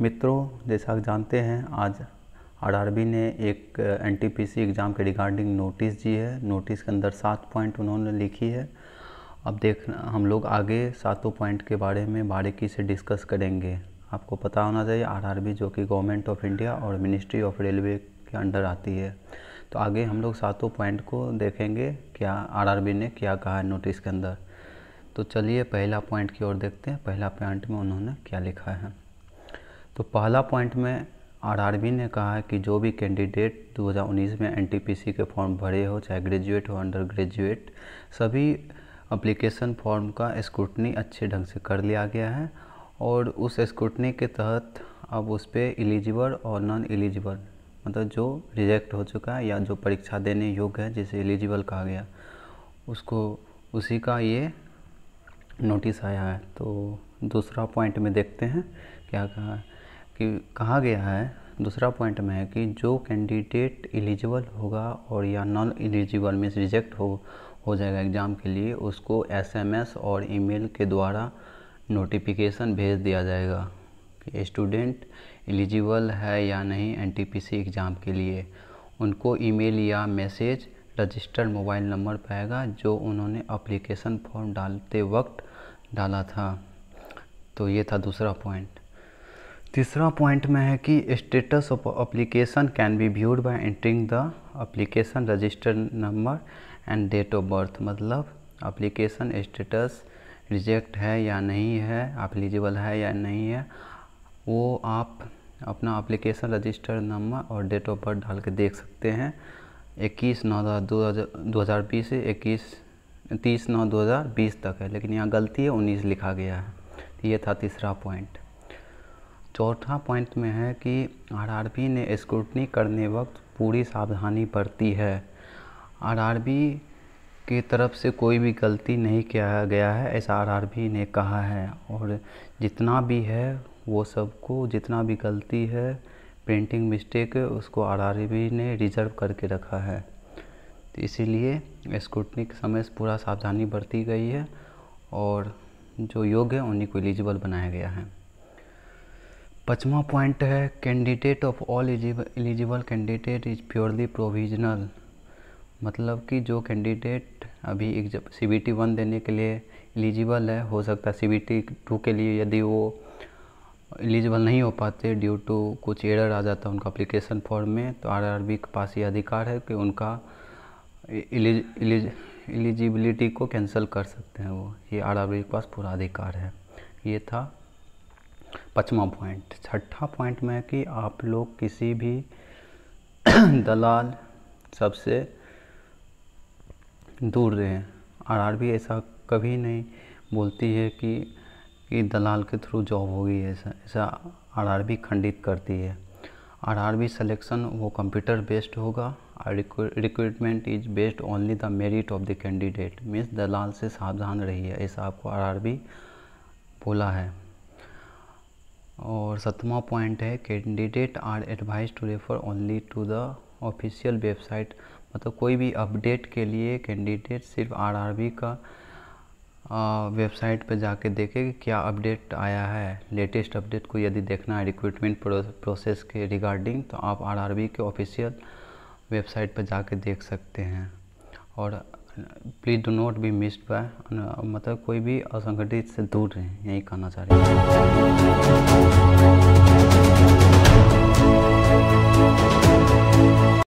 मित्रों जैसा आप जानते हैं आज आरआरबी ने एक एनटीपीसी एग्ज़ाम के रिगार्डिंग नोटिस दी है नोटिस के अंदर सात पॉइंट उन्होंने लिखी है अब देख हम लोग आगे सातों पॉइंट के बारे में बारीकी से डिस्कस करेंगे आपको पता होना चाहिए आरआरबी जो कि गवर्नमेंट ऑफ इंडिया और मिनिस्ट्री ऑफ रेलवे के अंडर आती है तो आगे हम लोग सातों पॉइंट को देखेंगे क्या आर ने क्या कहा है नोटिस के अंदर तो चलिए पहला पॉइंट की ओर देखते हैं पहला पॉइंट में उन्होंने क्या लिखा है तो पहला पॉइंट में आरआरबी ने कहा है कि जो भी कैंडिडेट 2019 में एनटीपीसी के फॉर्म भरे हो चाहे ग्रेजुएट हो अंडर ग्रेजुएट सभी अप्लीकेशन फॉर्म का स्क्रूटनी अच्छे ढंग से कर लिया गया है और उस स्क्रूटनी के तहत अब उस पर एलिजिबल और नॉन एलिजिबल मतलब जो रिजेक्ट हो चुका है या जो परीक्षा देने योग्य है जिसे एलिजिबल कहा गया उसको उसी का ये नोटिस आया है तो दूसरा पॉइंट में देखते हैं क्या कहा है कि कहा गया है दूसरा पॉइंट में है कि जो कैंडिडेट एलिजिबल होगा और या नॉन एलिजिबल मीन्स रिजेक्ट हो हो जाएगा एग्ज़ाम के लिए उसको एसएमएस और ईमेल के द्वारा नोटिफिकेशन भेज दिया जाएगा कि स्टूडेंट एलिजिबल है या नहीं एनटीपीसी एग्ज़ाम के लिए उनको ईमेल या मैसेज रजिस्टर्ड मोबाइल नंबर पर आएगा जो उन्होंने अप्लीकेशन फॉर्म डालते वक्त डाला था तो ये था दूसरा पॉइंट तीसरा पॉइंट में है कि status of application can be viewed by entering the application register number and date of birth मतलब अप्लीकेशन स्टेटस रिजेक्ट है या नहीं है एलिजिबल है या नहीं है वो आप अपना अप्लीकेशन रजिस्टर नंबर और डेट ऑफ बर्थ डाल के देख सकते हैं 21 नौ दो हज़ार बीस से इक्कीस तीस नौ दो हज़ार बीस तक है लेकिन यहाँ गलती है 19 लिखा गया है तो ये था तीसरा पॉइंट चौथा पॉइंट में है कि आरआरबी ने स्क्रूटनी करने वक्त पूरी सावधानी बरती है आरआरबी की तरफ से कोई भी गलती नहीं किया गया है ऐसा आरआरबी ने कहा है और जितना भी है वो सबको जितना भी गलती है प्रिंटिंग मिस्टेक उसको आरआरबी ने रिजर्व करके रखा है तो इसीलिए स्क्रूटनी के समय पूरा सावधानी बरती गई है और जो योग्य है उन्हीं को एलिजिबल बनाया गया है पचवा पॉइंट है candidate of all eligible candidate is purely provisional मतलब कि जो कैंडिडेट अभी exam C B T one देने के लिए एलिजिबल है हो सकता है सी बी टी टू के लिए यदि वो एलिजिबल नहीं हो पाते ड्यू टू कुछ एरर आ जाता है उनका अप्लीकेशन फॉर्म में तो आर आर बी के पास ये अधिकार है कि उनका एलिजिबिलिटी को कैंसिल कर सकते हैं वो ये आर आर बी के पास पूरा अधिकार है ये था पचमा पॉइंट छठा पॉइंट में कि आप लोग किसी भी दलाल सबसे दूर रहें आरआरबी ऐसा कभी नहीं बोलती है कि कि दलाल के थ्रू जॉब होगी ऐसा ऐसा आरआरबी खंडित करती है आरआरबी सिलेक्शन वो कंप्यूटर बेस्ड होगा recruitment is based only the merit of the candidate means दलाल से सावधान रहिए ऐसा आपको आरआरबी बोला है और सतवा पॉइंट है candidate are advised to refer only to the official website मतलब कोई भी अपडेट के लिए कैंडिडेट सिर्फ आरआरबी का वेबसाइट पर जाके देखे कि क्या अपडेट आया है लेटेस्ट अपडेट को यदि देखना है रिक्रूटमेंट प्रोसेस के रिगार्डिंग तो आप आरआरबी के ऑफिशियल वेबसाइट पर जाके देख सकते हैं और please do not be missed by मतलब कोई भी असंगठित से दूर रहें यही कहना चाह रहे हैं